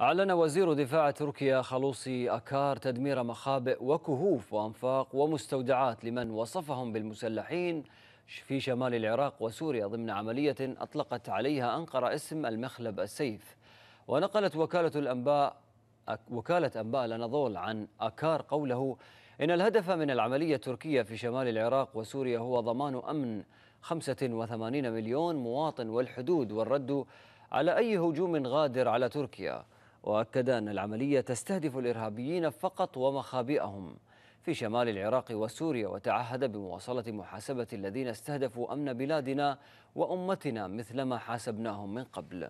أعلن وزير دفاع تركيا خلوصي أكار تدمير مخابئ وكهوف وأنفاق ومستودعات لمن وصفهم بالمسلحين في شمال العراق وسوريا ضمن عملية أطلقت عليها أنقرة اسم المخلب السيف ونقلت وكالة الأنباء وكالة أنباء الأناضول عن أكار قوله إن الهدف من العملية التركية في شمال العراق وسوريا هو ضمان أمن 85 مليون مواطن والحدود والرد على أي هجوم غادر على تركيا وأكد أن العملية تستهدف الإرهابيين فقط ومخابئهم في شمال العراق وسوريا وتعهد بمواصلة محاسبة الذين استهدفوا أمن بلادنا وأمتنا مثلما حاسبناهم من قبل